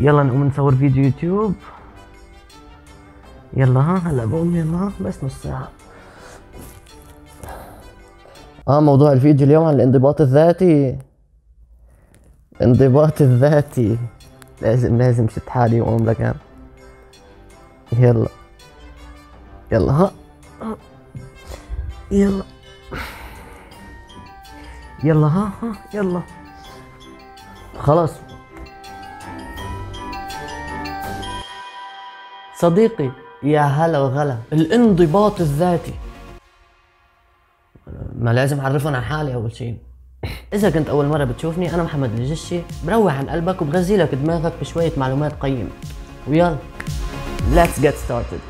يلا نقوم نصور فيديو يوتيوب يلا ها هلا بقوم يلا بس نص ساعة اه موضوع الفيديو اليوم عن الانضباط الذاتي الانضباط الذاتي لازم لازم شد حالي واقوم انا يلا يلا ها يلا يلا ها ها يلا خلاص صديقي يا هلا وغلا الانضباط الذاتي ما لازم اعرفهم عن حالي اول شيء اذا كنت اول مره بتشوفني انا محمد الجشي بروح عن قلبك وبغذي لك دماغك بشويه معلومات قيمه ويلا let's get started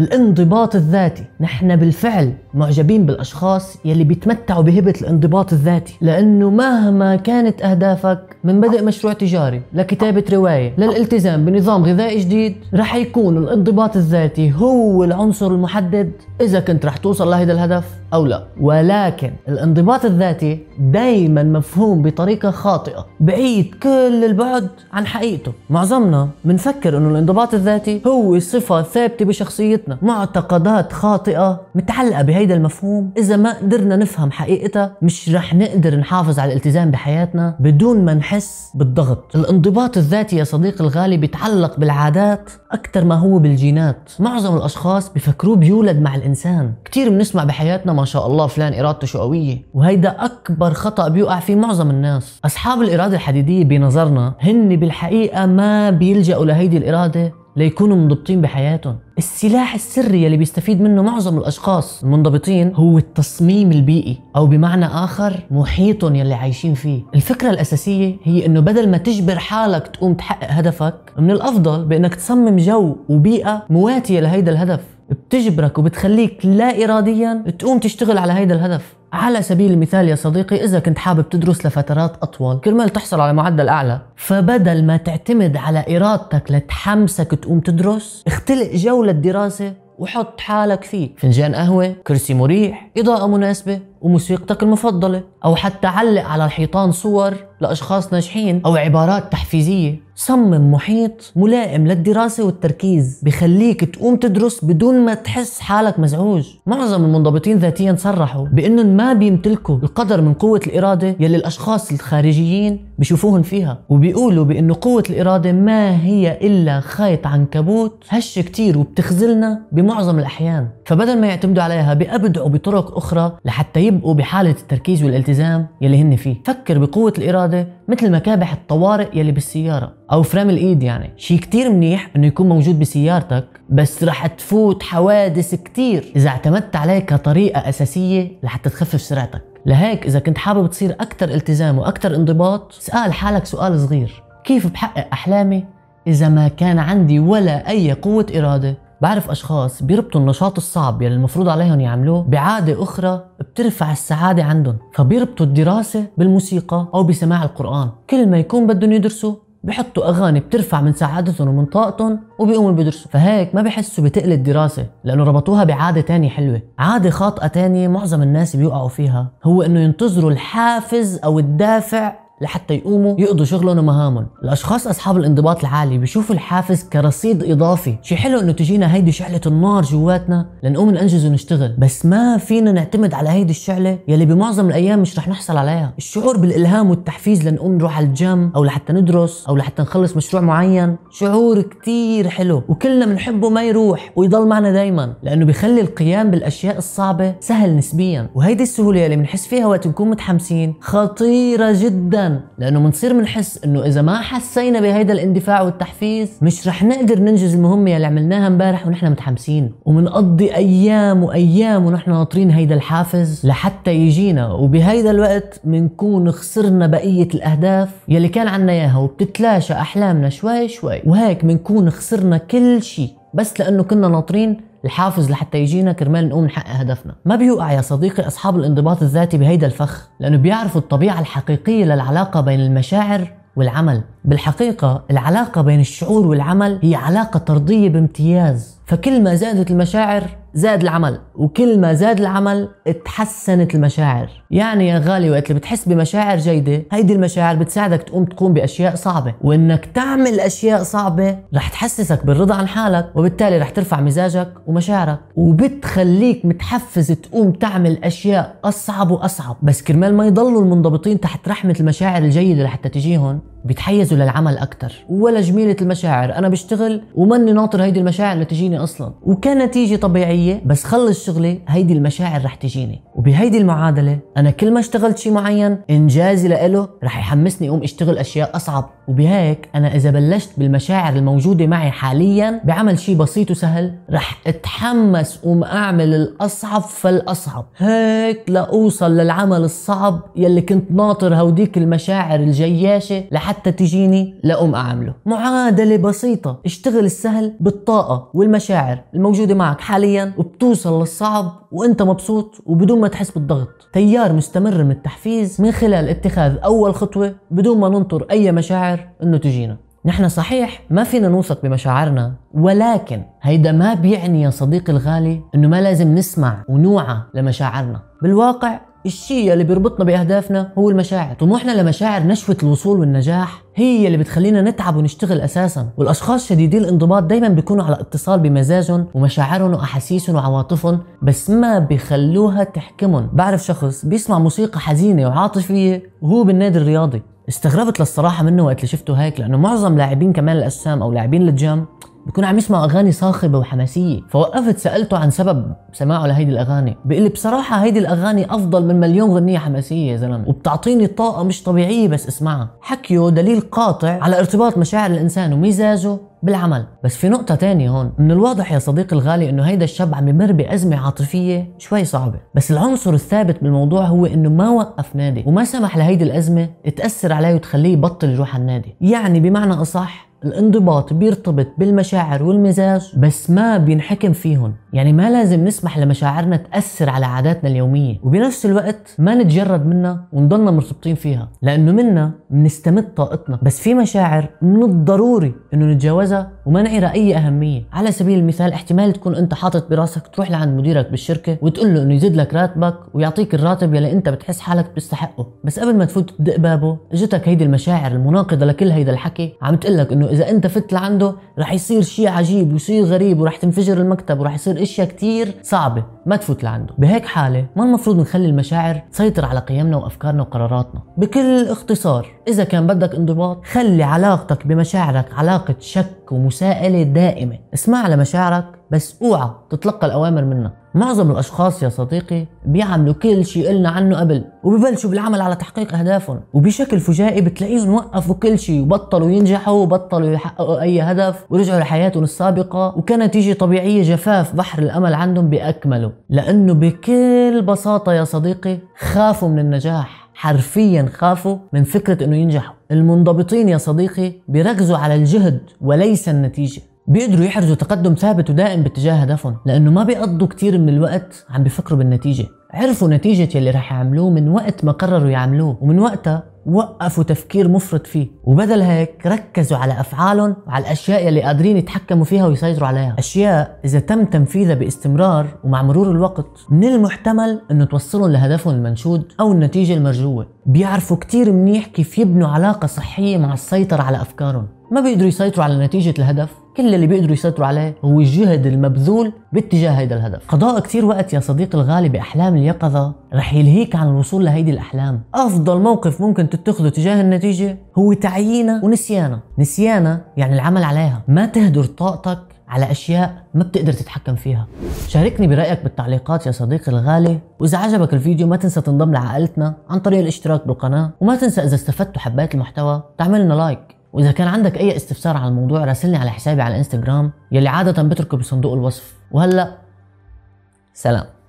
الانضباط الذاتي نحن بالفعل معجبين بالأشخاص يلي بيتمتعوا بهبة الانضباط الذاتي لأنه مهما كانت أهدافك من بدء مشروع تجاري لكتابة رواية للالتزام بنظام غذائي جديد رح يكون الانضباط الذاتي هو العنصر المحدد إذا كنت رح توصل لهذا الهدف أو لا ولكن الانضباط الذاتي دايما مفهوم بطريقة خاطئة بعيد كل البعد عن حقيقته معظمنا منفكر أنه الانضباط الذاتي هو صفة ثابتة بشخصيتنا حياتنا معتقدات خاطئة متعلقة بهيدا المفهوم إذا ما قدرنا نفهم حقيقتها مش رح نقدر نحافظ على الالتزام بحياتنا بدون ما نحس بالضغط الانضباط الذاتي يا صديقي الغالي بيتعلق بالعادات أكثر ما هو بالجينات معظم الأشخاص بفكروا بيولد مع الإنسان كثير بنسمع بحياتنا ما شاء الله فلان إرادته شو قوية وهيدا أكبر خطأ بيوقع فيه معظم الناس أصحاب الإرادة الحديدية بنظرنا هن بالحقيقة ما بيلجأوا لهيدي الإرادة ليكونوا منضبطين بحياتهم السلاح السري اللي بيستفيد منه معظم الاشخاص المنضبطين هو التصميم البيئي او بمعنى اخر محيطهم يلي عايشين فيه الفكره الاساسيه هي انه بدل ما تجبر حالك تقوم تحقق هدفك من الافضل بانك تصمم جو وبيئه مواتيه لهيدا الهدف بتجبرك وبتخليك لا إراديا تقوم تشتغل على هيدا الهدف على سبيل المثال يا صديقي إذا كنت حابب تدرس لفترات أطول كرمال تحصل على معدل أعلى فبدل ما تعتمد على إرادتك لتحمسك تقوم تدرس اختلق جو للدراسة وحط حالك فيه فنجان قهوة كرسي مريح إضاءة مناسبة وموسيقتك المفضلة أو حتى علق على الحيطان صور لأشخاص ناجحين أو عبارات تحفيزية صمم محيط ملائم للدراسة والتركيز بخليك تقوم تدرس بدون ما تحس حالك مزعوج معظم المنضبطين ذاتيا صرحوا بأنهم ما بيمتلكوا القدر من قوة الإرادة يلي الأشخاص الخارجيين بشوفوهن فيها وبيقولوا بأنه قوة الإرادة ما هي إلا خيط عنكبوت هش كتير وبتخزلنا بمعظم الأحيان فبدل ما يعتمدوا عليها بيبدعوا بطرق أخرى لحتى يبقوا بحالة التركيز والالتزام يلي هن فيه فكر بقوة الإرادة مثل مكابح الطوارئ يلي بالسيارة أو فرام الإيد يعني شي كتير منيح إنه يكون موجود بسيارتك بس رح تفوت حوادث كتير إذا اعتمدت عليه كطريقة أساسية لحتى تخفف سرعتك لهيك إذا كنت حابب تصير أكثر التزام وأكثر انضباط اسأل حالك سؤال صغير كيف بحقق أحلامي إذا ما كان عندي ولا أي قوة إرادة بعرف اشخاص بيربطوا النشاط الصعب يلي المفروض عليهم يعملوه بعاده اخرى بترفع السعاده عندهم فبيربطوا الدراسه بالموسيقى او بسماع القران كل ما يكون بدهم يدرسوا بحطوا اغاني بترفع من سعادتهم ومن طاقتهم وبيقوموا بيدرسوا فهيك ما بحسوا بتقل الدراسه لانه ربطوها بعاده تانية حلوه عاده خاطئه تانية معظم الناس بيوقعوا فيها هو انه ينتظروا الحافز او الدافع لحتى يقوموا يقضوا شغلهم ومهامهم الاشخاص اصحاب الانضباط العالي بيشوفوا الحافز كرصيد اضافي شي حلو انه تجينا هيدي شعله النار جواتنا لنقوم ننجز ونشتغل بس ما فينا نعتمد على هيدي الشعله يلي بمعظم الايام مش رح نحصل عليها الشعور بالالهام والتحفيز لنقوم نروح على الجيم او لحتى ندرس او لحتى نخلص مشروع معين شعور كتير حلو وكلنا بنحبه ما يروح ويضل معنا دايما لانه بيخلي القيام بالاشياء الصعبه سهل نسبيا وهيدي السهوله يلي بنحس فيها وقت نكون متحمسين خطيره جدا الانسان لانه بنصير بنحس انه اذا ما حسينا بهيدا الاندفاع والتحفيز مش رح نقدر ننجز المهمه اللي عملناها امبارح ونحن متحمسين وبنقضي ايام وايام ونحن ناطرين هيدا الحافز لحتى يجينا وبهيدا الوقت بنكون خسرنا بقيه الاهداف يلي كان عنا اياها وبتتلاشى احلامنا شوي شوي وهيك بنكون خسرنا كل شيء بس لانه كنا ناطرين الحافز لحتى يجينا كرمال نقوم نحقق هدفنا ما بيوقع يا صديقي أصحاب الانضباط الذاتي بهيدا الفخ لأنه بيعرفوا الطبيعة الحقيقية للعلاقة بين المشاعر والعمل بالحقيقة العلاقة بين الشعور والعمل هي علاقة طردية بامتياز فكل ما زادت المشاعر زاد العمل وكل ما زاد العمل تحسنت المشاعر يعني يا غالي وقت اللي بتحس بمشاعر جيدة هيدي المشاعر بتساعدك تقوم تقوم بأشياء صعبة وإنك تعمل أشياء صعبة رح تحسسك بالرضا عن حالك وبالتالي رح ترفع مزاجك ومشاعرك وبتخليك متحفز تقوم تعمل أشياء أصعب وأصعب بس كرمال ما يضلوا المنضبطين تحت رحمة المشاعر الجيدة لحتى تجيهم بيتحيزوا للعمل اكثر ولا جميله المشاعر انا بشتغل وماني ناطر هيدي المشاعر لتجيني اصلا وكنتيجه طبيعيه بس خلص شغلي هيدي المشاعر رح تجيني وبهيدي المعادله انا كل ما اشتغلت شيء معين انجازي لإله رح يحمسني اقوم اشتغل اشياء اصعب وبهيك انا اذا بلشت بالمشاعر الموجوده معي حاليا بعمل شيء بسيط وسهل رح اتحمس قوم اعمل الاصعب فالاصعب هيك لاوصل للعمل الصعب يلي كنت ناطر هوديك المشاعر الجياشه حتى تجيني لأقوم أعمله معادلة بسيطة اشتغل السهل بالطاقة والمشاعر الموجودة معك حاليا وبتوصل للصعب وانت مبسوط وبدون ما تحس بالضغط تيار مستمر من التحفيز من خلال اتخاذ أول خطوة بدون ما ننطر أي مشاعر انه تجينا نحن صحيح ما فينا نوثق بمشاعرنا ولكن هيدا ما بيعني يا صديقي الغالي انه ما لازم نسمع ونوعى لمشاعرنا بالواقع الشيء اللي بيربطنا بأهدافنا هو المشاعر طموحنا لمشاعر نشوة الوصول والنجاح هي اللي بتخلينا نتعب ونشتغل أساسا والأشخاص شديدي الانضباط دايما بيكونوا على اتصال بمزاجهم ومشاعرهم وأحاسيسهم وعواطفهم بس ما بيخلوها تحكمهم بعرف شخص بيسمع موسيقى حزينة وعاطفية وهو بالنادي الرياضي استغربت للصراحة منه وقت اللي شفته هيك لأنه معظم لاعبين كمال الأجسام أو لاعبين الجيم بكون عم يسمع اغاني صاخبه وحماسيه فوقفت سالته عن سبب سماعه لهيدي الاغاني بيقول لي بصراحه هيدي الاغاني افضل من مليون غنيه حماسيه يا زلمه وبتعطيني طاقه مش طبيعيه بس اسمعها حكيه دليل قاطع على ارتباط مشاعر الانسان ومزاجه بالعمل بس في نقطة تانية هون من الواضح يا صديقي الغالي انه هيدا الشاب عم يمر بأزمة عاطفية شوي صعبة بس العنصر الثابت بالموضوع هو انه ما وقف نادي وما سمح لهيدي الأزمة تأثر عليه وتخليه يبطل يروح على النادي يعني بمعنى أصح الانضباط بيرتبط بالمشاعر والمزاج بس ما بينحكم فيهم يعني ما لازم نسمح لمشاعرنا تأثر على عاداتنا اليومية وبنفس الوقت ما نتجرد منها ونضلنا مرتبطين فيها لأنه منا بنستمد طاقتنا بس في مشاعر من الضروري انه نتجاوزها وما نعيرها اي اهميه على سبيل المثال احتمال تكون انت حاطط براسك تروح لعند مديرك بالشركه وتقول له انه يزيد لك راتبك ويعطيك الراتب يلي انت بتحس حالك بتستحقه بس قبل ما تفوت تدق بابه اجتك هيدي المشاعر المناقضه لكل هيدا الحكي عم تقول لك انه لانه اذا انت فت لعنده رح يصير شيء عجيب وشيء غريب ورح تنفجر المكتب ورح يصير اشياء كتير صعبه ما تفوت لعنده بهيك حاله ما المفروض نخلي المشاعر تسيطر على قيمنا وافكارنا وقراراتنا بكل اختصار اذا كان بدك انضباط خلي علاقتك بمشاعرك علاقه شك ومساءله دائمه اسمع لمشاعرك بس اوعى تتلقى الأوامر منا معظم الأشخاص يا صديقي بيعملوا كل شيء قلنا عنه قبل وببلشوا بالعمل على تحقيق أهدافهم وبشكل فجائي بتلاقيهم وقفوا كل شيء وبطلوا ينجحوا وبطلوا يحققوا أي هدف ورجعوا لحياتهم السابقة وكنتيجة طبيعية جفاف بحر الأمل عندهم بأكمله لأنه بكل بساطة يا صديقي خافوا من النجاح حرفيا خافوا من فكرة أنه ينجحوا المنضبطين يا صديقي بيركزوا على الجهد وليس النتيجة بيقدروا يحرزوا تقدم ثابت ودائم باتجاه هدفهم لانه ما بيقضوا كثير من الوقت عم بيفكروا بالنتيجه عرفوا نتيجة اللي رح يعملوه من وقت ما قرروا يعملوه ومن وقتها وقفوا تفكير مفرط فيه وبدل هيك ركزوا على أفعالهم وعلى الأشياء اللي قادرين يتحكموا فيها ويسيطروا عليها أشياء إذا تم تنفيذها باستمرار ومع مرور الوقت من المحتمل أنه توصلهم لهدفهم المنشود أو النتيجة المرجوة بيعرفوا كثير منيح كيف يبنوا علاقة صحية مع السيطرة على أفكارهم ما بيقدروا يسيطروا على نتيجة الهدف كل اللي بيقدروا يسيطروا عليه هو الجهد المبذول باتجاه هيدا الهدف قضاء كثير وقت يا صديقي الغالي بأحلام اليقظة رح يلهيك عن الوصول لهيدي الأحلام أفضل موقف ممكن تتخذه تجاه النتيجة هو تعيينها ونسيانها نسيانها يعني العمل عليها ما تهدر طاقتك على أشياء ما بتقدر تتحكم فيها شاركني برأيك بالتعليقات يا صديقي الغالي وإذا عجبك الفيديو ما تنسى تنضم لعائلتنا عن طريق الاشتراك بالقناة وما تنسى إذا استفدت وحبيت المحتوى تعملنا لايك واذا كان عندك اي استفسار على الموضوع راسلني على حسابي على الانستغرام يلي عاده بتركه بصندوق الوصف وهلا سلام